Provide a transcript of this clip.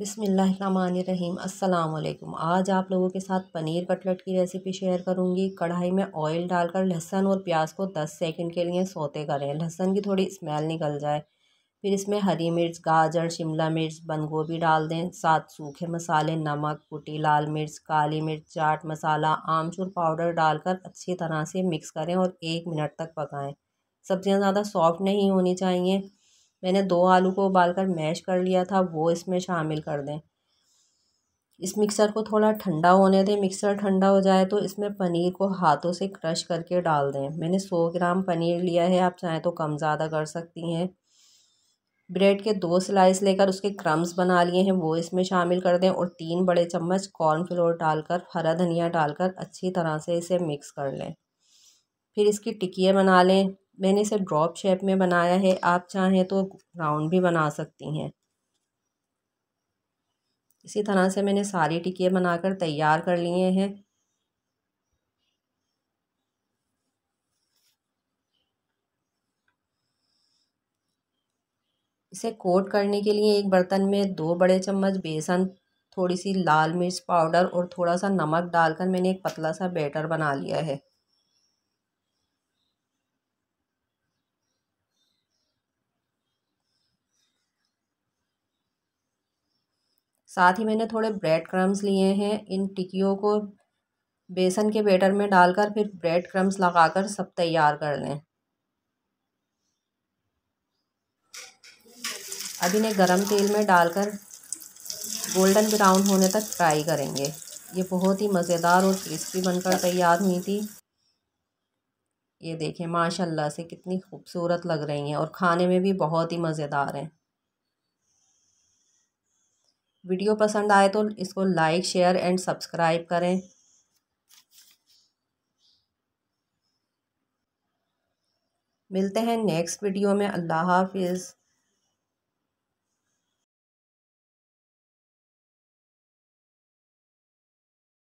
बिसमीम् अल्लाम आज आप लोगों के साथ पनीर कटलेट की रेसिपी शेयर करूंगी कढ़ाई में ऑयल डालकर लहसन और प्याज को 10 सेकंड के लिए सोते करें लहसन की थोड़ी स्मेल निकल जाए फिर इसमें हरी मिर्च गाजर शिमला मिर्च बंद गोभी डाल दें साथ सूखे मसाले नमक कुटी लाल मिर्च काली मिर्च चाट मसाला आमचूर पाउडर डालकर अच्छी तरह से मिक्स करें और एक मिनट तक पकाएँ सब्ज़ियाँ ज़्यादा सॉफ्ट नहीं होनी चाहिए मैंने दो आलू को उबाल कर मैश कर लिया था वो इसमें शामिल कर दें इस मिक्सर को थोड़ा ठंडा होने दें मिक्सर ठंडा हो जाए तो इसमें पनीर को हाथों से क्रश करके डाल दें मैंने सौ ग्राम पनीर लिया है आप चाहें तो कम ज़्यादा कर सकती हैं ब्रेड के दो स्लाइस लेकर उसके क्रम्स बना लिए हैं वो इसमें शामिल कर दें और तीन बड़े चम्मच कॉर्नफ्लोर डालकर हरा धनिया डालकर अच्छी तरह से इसे मिक्स कर लें फिर इसकी टिकियाँ बना लें मैंने इसे ड्रॉप शेप में बनाया है आप चाहें तो राउंड भी बना सकती हैं इसी तरह से मैंने सारी टिकिए बनाकर तैयार कर लिए हैं इसे कोट करने के लिए एक बर्तन में दो बड़े चम्मच बेसन थोड़ी सी लाल मिर्च पाउडर और थोड़ा सा नमक डालकर मैंने एक पतला सा बैटर बना लिया है साथ ही मैंने थोड़े ब्रेड क्रम्स लिए हैं इन टिकियों को बेसन के बेटर में डालकर फिर ब्रेड क्रम्स लगाकर सब तैयार कर लें अब इन्हें गरम तेल में डालकर गोल्डन ब्राउन होने तक फ्राई करेंगे ये बहुत ही मज़ेदार और क्रिस्पी बनकर तैयार हुई थी ये देखें माशाल्लाह से कितनी खूबसूरत लग रही हैं और खाने में भी बहुत ही मज़ेदार हैं वीडियो पसंद आए तो इसको लाइक शेयर एंड सब्सक्राइब करें मिलते हैं नेक्स्ट वीडियो में अल्लाह हाफिज़